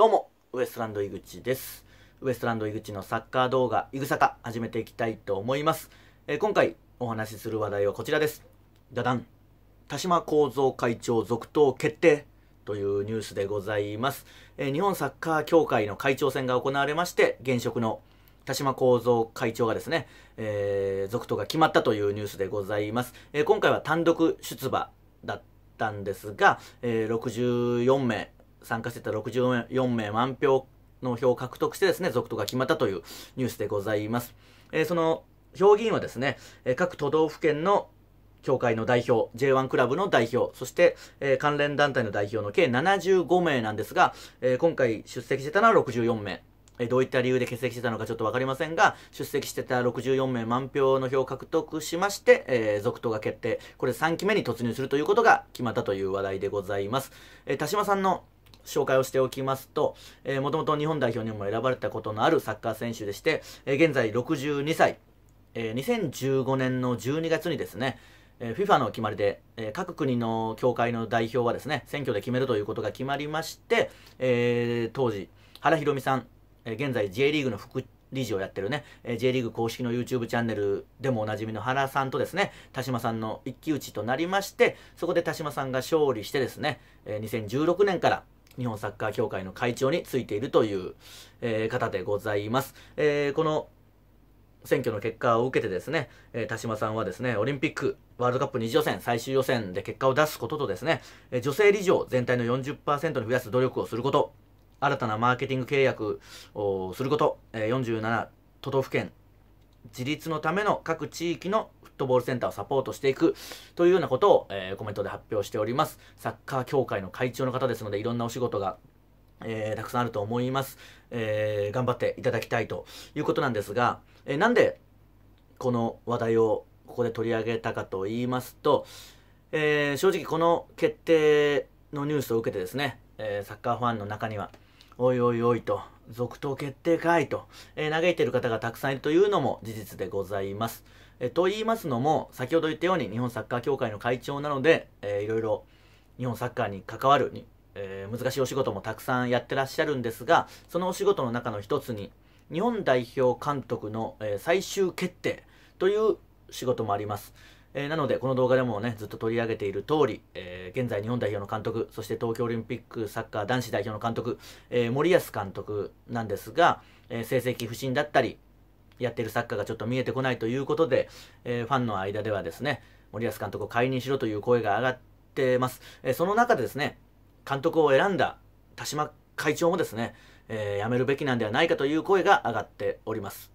どうも、ウエストランド井口です。ウエストランド井口のサッカー動画、井草か、始めていきたいと思います。えー、今回お話しする話題はこちらです。ダダン。田島幸三会長続投決定というニュースでございます。えー、日本サッカー協会の会長選が行われまして、現職の田島幸三会長がですね、えー、続投が決まったというニュースでございます。えー、今回は単独出馬だったんですが、えー、64名参加してた64名満票の票を獲得してですね、続投が決まったというニュースでございます。えー、その評議員はですね、え各都道府県の協会の代表、J1 クラブの代表、そして、えー、関連団体の代表の計75名なんですが、えー、今回出席してたのは64名。えー、どういった理由で欠席してたのかちょっとわかりませんが、出席してた64名満票の票を獲得しまして、え続投が決定。これ3期目に突入するということが決まったという話題でございます。え田島さんの紹介をしておきますと、えー、もともと日本代表にも選ばれたことのあるサッカー選手でして、えー、現在62歳、えー、2015年の12月にですね、えー、FIFA の決まりで、えー、各国の協会の代表はですね、選挙で決めるということが決まりまして、えー、当時、原博美さん、えー、現在 J リーグの副理事をやってるね、えー、J リーグ公式の YouTube チャンネルでもおなじみの原さんとですね、田島さんの一騎打ちとなりまして、そこで田島さんが勝利してですね、えー、2016年から日本サッカー協会の会長についているという、えー、方でございます。えー、この選挙の結果を受けてですね、えー、田島さんはですね、オリンピック、ワールドカップ2次予選、最終予選で結果を出すこととですね、え女性理事を全体の40%に増やす努力をすること、新たなマーケティング契約をすること、え47都道府県、自立のための各地域のトボールセンターをサポートしていくというようなことを、えー、コメントで発表しております。サッカー協会の会長の方ですので、いろんなお仕事がえー、たくさんあると思います、えー、頑張っていただきたいということなんですが、えー、なんでこの話題をここで取り上げたかと言いますと、え正直この決定のニュースを受けてですね、えサッカーファンの中にはおいおいおいと続投決定会と、えー、嘆いている方がたくさんいるというのも事実でございます。えー、と言いますのも、先ほど言ったように日本サッカー協会の会長なので、えー、いろいろ日本サッカーに関わるに、えー、難しいお仕事もたくさんやってらっしゃるんですが、そのお仕事の中の一つに、日本代表監督の、え最終決定という仕事もあります。えー、なので、この動画でもね、ずっと取り上げている通り、えー、現在日本代表の監督、そして東京オリンピックサッカー男子代表の監督、えー、森保監督なんですが、え成績不振だったり、やってるサッカーがちょっと見えてこないということで、えファンの間ではですね、森保監督を解任しろという声が上がってます。えその中でですね、監督を選んだ田島会長もですね、え辞めるべきなんではないかという声が上がっております。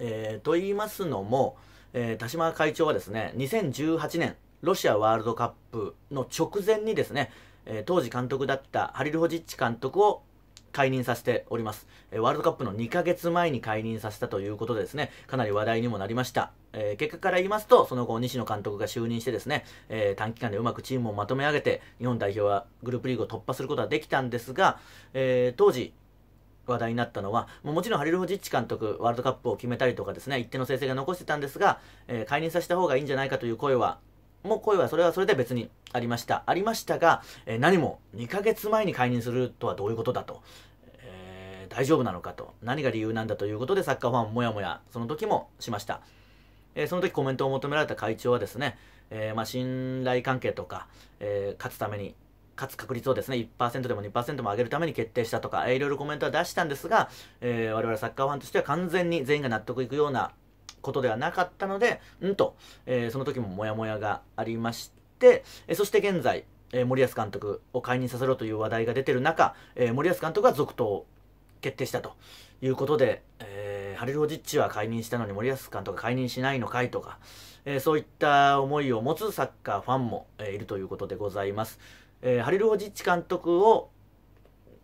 えと言いますのも、えー、田島会長はですね、2018年、ロシアワールドカップの直前にですね、えー、当時監督だったハリル・ホジッチ監督を解任させております、えー、ワールドカップの2ヶ月前に解任させたということでですね、かなり話題にもなりました。えー、結果から言いますと、その後、西野監督が就任してですね、えー、短期間でうまくチームをまとめ上げて、日本代表はグループリーグを突破することはできたんですが、え当時、話題になったのは、もちろんハリル・ホジッチ監督、ワールドカップを決めたりとかですね、一定の成績が残してたんですが、えー、解任させた方がいいんじゃないかという声は、もう声はそれはそれで別にありました。ありましたが、えー、何も2ヶ月前に解任するとはどういうことだと、えー、大丈夫なのかと、何が理由なんだということでサッカーファンもやもや、その時もしました。えその時コメントを求められた会長はですね、えまあ、信頼関係とか、え勝つために勝つ確率をですね、1%でも2%も上げるために決定したとか、いろいろコメントは出したんですが、えー、我々サッカーファンとしては完全に全員が納得いくようなことではなかったので、うんと、えー、その時もモヤモヤがありまして、えー、そして現在、えー、森保監督を解任させろという話題が出てる中、え森保監督が続投を決定したということで、えハリル・ホジッチは解任したのに森保監督解任しないのかいとか、えー、そういった思いを持つサッカーファンも、えー、いるということでございます。えー、ハリル・ホジッチ監督を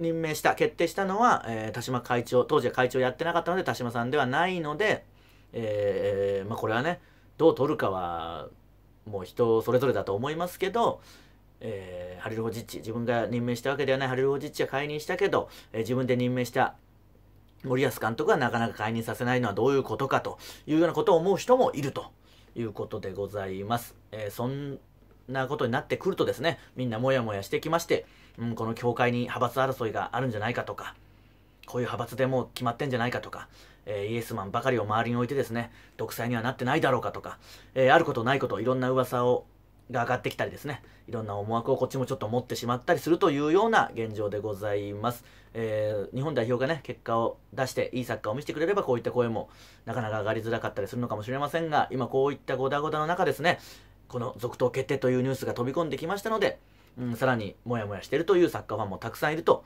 任命した、決定したのは、え田島会長、当時は会長やってなかったので田島さんではないので、えまあ、これはね、どう取るかはもう人それぞれだと思いますけど、えー、ハリル・ホジッチ自分が任命したわけではないハリル・ホジッチは解任したけど、えー、自分で任命した森保監督がなかなか解任させないのはどういうことかというようなことを思う人もいるということでございます。えー、そんなことになってくるとですね、みんなもやもやしてきまして、うん、この教会に派閥争いがあるんじゃないかとか、こういう派閥でも決まってんじゃないかとか、えー、イエスマンばかりを周りに置いてですね、独裁にはなってないだろうかとか、えー、あることないこと、いろんな噂をが上がってきたりですねいろんな思惑をこっちもちょっと持ってしまったりするというような現状でございます、えー、日本代表がね結果を出していいサッカーを見せてくれればこういった声もなかなか上がりづらかったりするのかもしれませんが今こういったゴダゴダの中ですねこの続投決定というニュースが飛び込んできましたので、うん、さらにモヤモヤしているというサッカーファンもたくさんいると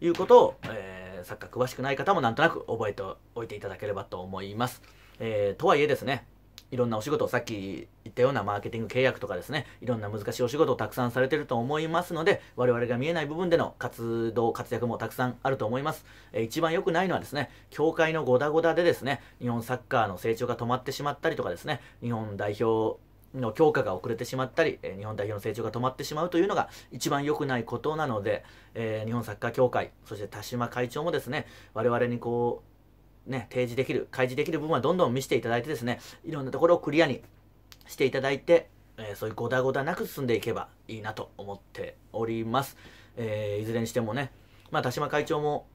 いうことを、えー、サッカー詳しくない方もなんとなく覚えておいていただければと思います、えー、とはいえですねいろんなお仕事、さっき言ったようなマーケティング契約とかですね、いろんな難しいお仕事をたくさんされてると思いますので、我々が見えない部分での活動、活躍もたくさんあると思います。えー、一番良くないのはですね、協会のごだごだでですね、日本サッカーの成長が止まってしまったりとかですね、日本代表の強化が遅れてしまったり、えー、日本代表の成長が止まってしまうというのが一番良くないことなので、えー、日本サッカー協会、そして田島会長もですね、我々にこう、ね、提示できる、開示できる部分はどんどん見せていただいてですね、いろんなところをクリアにしていただいて、えー、そういうごだごだなく進んでいけばいいなと思っております。えー、いずれにしてもね、まあ、田島会長も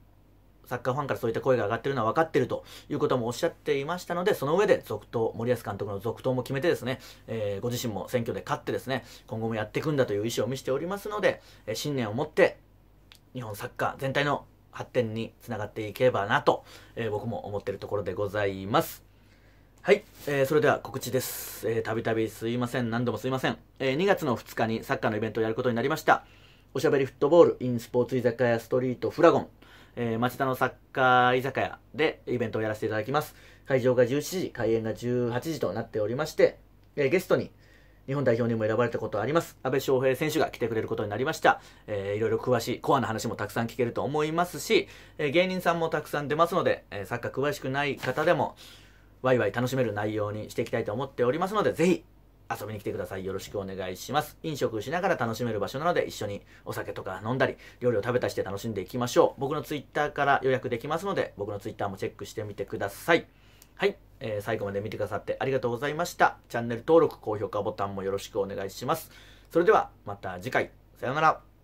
サッカーファンからそういった声が上がってるのは分かってるということもおっしゃっていましたので、その上で続投、森保監督の続投も決めてですね、えー、ご自身も選挙で勝ってですね、今後もやっていくんだという意思を見せておりますので、えー、信念を持って、日本サッカー全体の発展につながっていけばなと、えー、僕も思ってるところでございます。はい、えー、それでは告知です。えたびたびすいません、何度もすいません。えー、2月の2日にサッカーのイベントをやることになりました。おしゃべりフットボール、インスポーツ居酒屋ストリートフラゴン、えー、町田のサッカー居酒屋でイベントをやらせていただきます。会場が17時、開演が18時となっておりまして、えー、ゲストに、日本代表にも選ばれたことあります、安倍翔平選手が来てくれることになりました。えー、いろいろ詳しい、コアな話もたくさん聞けると思いますし、えー、芸人さんもたくさん出ますので、えー、サッカー詳しくない方でも、ワイワイ楽しめる内容にしていきたいと思っておりますので、ぜひ、遊びに来てください。よろしくお願いします。飲食しながら楽しめる場所なので、一緒にお酒とか飲んだり、料理を食べたりして楽しんでいきましょう。僕の twitter から予約できますので、僕の twitter もチェックしてみてください。はい、えー、最後まで見てくださってありがとうございました。チャンネル登録、高評価ボタンもよろしくお願いします。それではまた次回。さようなら。